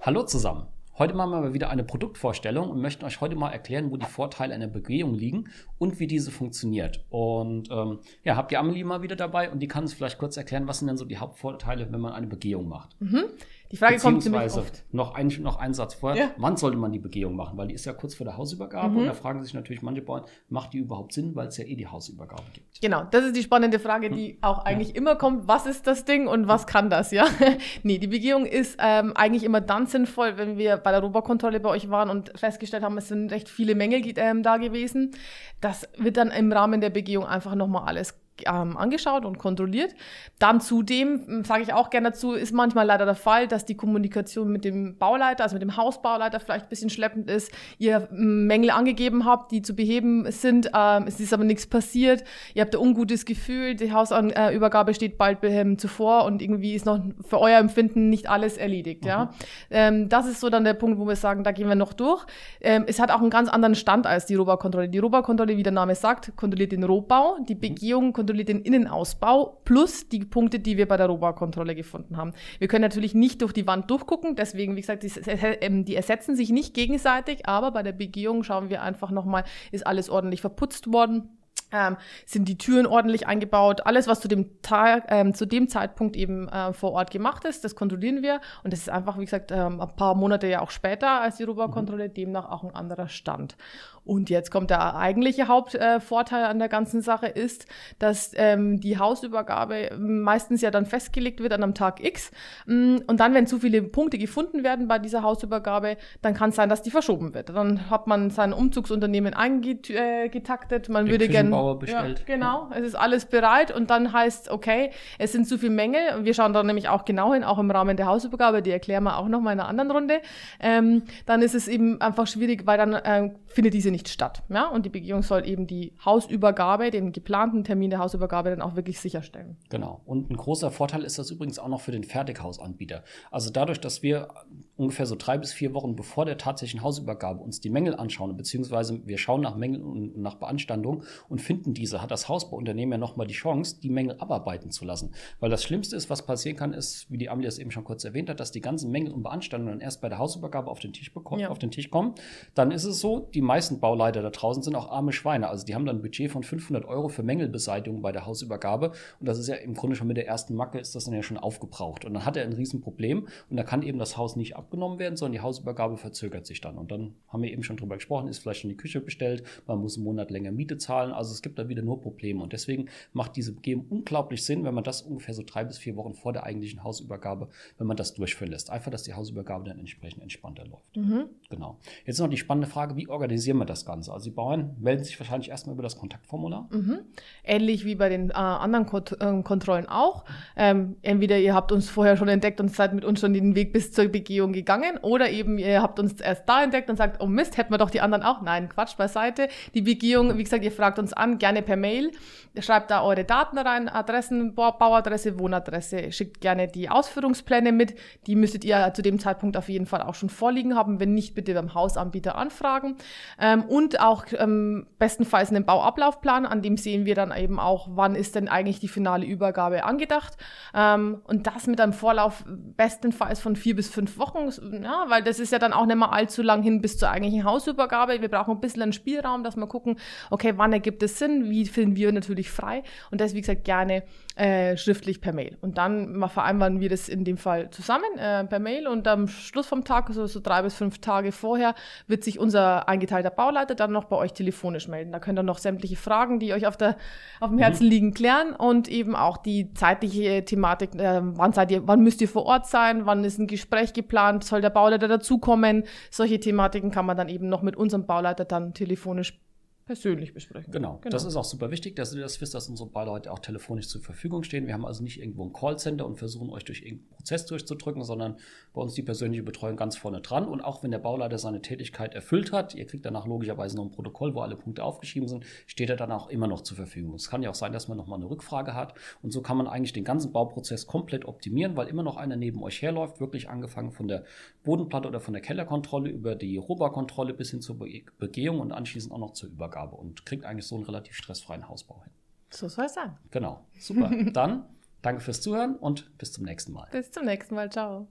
Hallo zusammen. Heute machen wir mal wieder eine Produktvorstellung und möchten euch heute mal erklären, wo die Vorteile einer Begehung liegen und wie diese funktioniert. Und ähm, ja, habt ihr Amelie mal wieder dabei und die kann uns vielleicht kurz erklären, was sind denn so die Hauptvorteile, wenn man eine Begehung macht. Mhm. Die Frage kommt ziemlich oft. Noch ein, noch ein Satz vorher. Ja. Wann sollte man die Begehung machen? Weil die ist ja kurz vor der Hausübergabe mhm. und da fragen sich natürlich manche Bauern, macht die überhaupt Sinn, weil es ja eh die Hausübergabe gibt? Genau, das ist die spannende Frage, die hm. auch eigentlich ja. immer kommt. Was ist das Ding und was kann das? Ja, nee, die Begehung ist ähm, eigentlich immer dann sinnvoll, wenn wir bei der Robokontrolle bei euch waren und festgestellt haben, es sind recht viele Mängel ähm, da gewesen. Das wird dann im Rahmen der Begehung einfach nochmal alles ähm, angeschaut und kontrolliert. Dann zudem, hm, sage ich auch gerne dazu, ist manchmal leider der Fall, dass die Kommunikation mit dem Bauleiter, also mit dem Hausbauleiter vielleicht ein bisschen schleppend ist, ihr hm, Mängel angegeben habt, die zu beheben sind, ähm, es ist aber nichts passiert, ihr habt ein ungutes Gefühl, die Hausübergabe steht bald ähm, zuvor und irgendwie ist noch für euer Empfinden nicht alles erledigt. Mhm. Ja? Ähm, das ist so dann der Punkt, wo wir sagen, da gehen wir noch durch. Ähm, es hat auch einen ganz anderen Stand als die Rohbaukontrolle. Die Rohbaukontrolle, wie der Name sagt, kontrolliert den Rohbau, die mhm. Begehung kontrolliert kontrolliert den Innenausbau plus die Punkte, die wir bei der Rohbaukontrolle gefunden haben. Wir können natürlich nicht durch die Wand durchgucken, deswegen, wie gesagt, die, ähm, die ersetzen sich nicht gegenseitig, aber bei der Begehung schauen wir einfach nochmal, ist alles ordentlich verputzt worden ähm, sind die Türen ordentlich eingebaut. Alles, was zu dem, Tag, ähm, zu dem Zeitpunkt eben äh, vor Ort gemacht ist, das kontrollieren wir. Und das ist einfach, wie gesagt, ähm, ein paar Monate ja auch später als die Robokontrolle, mhm. demnach auch ein anderer Stand. Und jetzt kommt der eigentliche Hauptvorteil äh, an der ganzen Sache ist, dass ähm, die Hausübergabe meistens ja dann festgelegt wird an einem Tag X. Mm, und dann, wenn zu viele Punkte gefunden werden bei dieser Hausübergabe, dann kann es sein, dass die verschoben wird. Dann hat man sein Umzugsunternehmen eingetaktet. Man würde gerne Mauer bestellt. Ja, genau, es ist alles bereit und dann heißt okay, es sind zu viele Mängel. Und wir schauen da nämlich auch genau hin, auch im Rahmen der Hausübergabe, die erklären wir auch nochmal in einer anderen Runde. Ähm, dann ist es eben einfach schwierig, weil dann äh, findet diese nicht statt. Ja? Und die Begehung soll eben die Hausübergabe, den geplanten Termin der Hausübergabe dann auch wirklich sicherstellen. Genau. Und ein großer Vorteil ist das übrigens auch noch für den Fertighausanbieter. Also dadurch, dass wir ungefähr so drei bis vier Wochen bevor der tatsächlichen Hausübergabe uns die Mängel anschauen, beziehungsweise wir schauen nach Mängeln und nach Beanstandung und finden diese, hat das Hausbauunternehmen ja nochmal die Chance, die Mängel abarbeiten zu lassen. Weil das Schlimmste ist, was passieren kann, ist, wie die Amelie es eben schon kurz erwähnt hat, dass die ganzen Mängel und Beanstandungen dann erst bei der Hausübergabe auf den Tisch, bekommen, ja. auf den Tisch kommen. Dann ist es so, die meisten Bauleiter da draußen sind auch arme Schweine. Also die haben dann ein Budget von 500 Euro für Mängelbeseitigung bei der Hausübergabe. Und das ist ja im Grunde schon mit der ersten Macke, ist das dann ja schon aufgebraucht. Und dann hat er ein Riesenproblem und da kann eben das Haus nicht ab abgenommen werden, sondern die Hausübergabe verzögert sich dann. Und dann haben wir eben schon drüber gesprochen, ist vielleicht schon die Küche bestellt, man muss einen Monat länger Miete zahlen. Also es gibt da wieder nur Probleme. Und deswegen macht diese Begehung unglaublich Sinn, wenn man das ungefähr so drei bis vier Wochen vor der eigentlichen Hausübergabe, wenn man das durchführen lässt. Einfach, dass die Hausübergabe dann entsprechend entspannter läuft. Mhm. Genau. Jetzt noch die spannende Frage, wie organisieren wir das Ganze? Also die Bauern melden sich wahrscheinlich erstmal über das Kontaktformular. Mhm. Ähnlich wie bei den äh, anderen Kont äh, Kontrollen auch. Ähm, entweder ihr habt uns vorher schon entdeckt und seid mit uns schon den Weg bis zur Begehung gegangen oder eben ihr habt uns erst da entdeckt und sagt, oh Mist, hätten wir doch die anderen auch. Nein, Quatsch beiseite. Die Begehung, wie gesagt, ihr fragt uns an, gerne per Mail. schreibt da eure Daten rein, Adressen, Bauadresse, Wohnadresse. Schickt gerne die Ausführungspläne mit. Die müsstet ihr zu dem Zeitpunkt auf jeden Fall auch schon vorliegen haben. Wenn nicht, bitte beim Hausanbieter anfragen. Ähm, und auch ähm, bestenfalls einen Bauablaufplan, an dem sehen wir dann eben auch, wann ist denn eigentlich die finale Übergabe angedacht. Ähm, und das mit einem Vorlauf bestenfalls von vier bis fünf Wochen. Ordnung, ja, weil das ist ja dann auch nicht mehr allzu lang hin bis zur eigentlichen Hausübergabe. Wir brauchen ein bisschen einen Spielraum, dass wir gucken, okay, wann ergibt es Sinn, wie finden wir natürlich frei und das, wie gesagt, gerne äh, schriftlich per Mail. Und dann vereinbaren wir das in dem Fall zusammen äh, per Mail und am Schluss vom Tag, so, also so drei bis fünf Tage vorher, wird sich unser eingeteilter Bauleiter dann noch bei euch telefonisch melden. Da könnt ihr noch sämtliche Fragen, die euch auf, der, auf dem mhm. Herzen mhm. liegen, klären und eben auch die zeitliche Thematik, äh, wann seid ihr, wann müsst ihr vor Ort sein, wann ist ein Gespräch geplant, soll der Bauleiter dazukommen? Solche Thematiken kann man dann eben noch mit unserem Bauleiter dann telefonisch persönlich besprechen. Genau. genau. das ist auch super wichtig, dass ihr das wisst, dass unsere beide heute auch telefonisch zur Verfügung stehen. Wir haben also nicht irgendwo ein Callcenter und versuchen euch durch irgendeinen Prozess durchzudrücken, sondern bei uns die persönliche Betreuung ganz vorne dran. Und auch wenn der Bauleiter seine Tätigkeit erfüllt hat, ihr kriegt danach logischerweise noch ein Protokoll, wo alle Punkte aufgeschrieben sind, steht er dann auch immer noch zur Verfügung. Es kann ja auch sein, dass man nochmal eine Rückfrage hat. Und so kann man eigentlich den ganzen Bauprozess komplett optimieren, weil immer noch einer neben euch herläuft, wirklich angefangen von der Bodenplatte oder von der Kellerkontrolle über die Rohbaukontrolle bis hin zur Begehung und anschließend auch noch zur Übergabe. Aufgabe und kriegt eigentlich so einen relativ stressfreien Hausbau hin. So soll es sein. Genau. Super. Dann danke fürs Zuhören und bis zum nächsten Mal. Bis zum nächsten Mal. Ciao.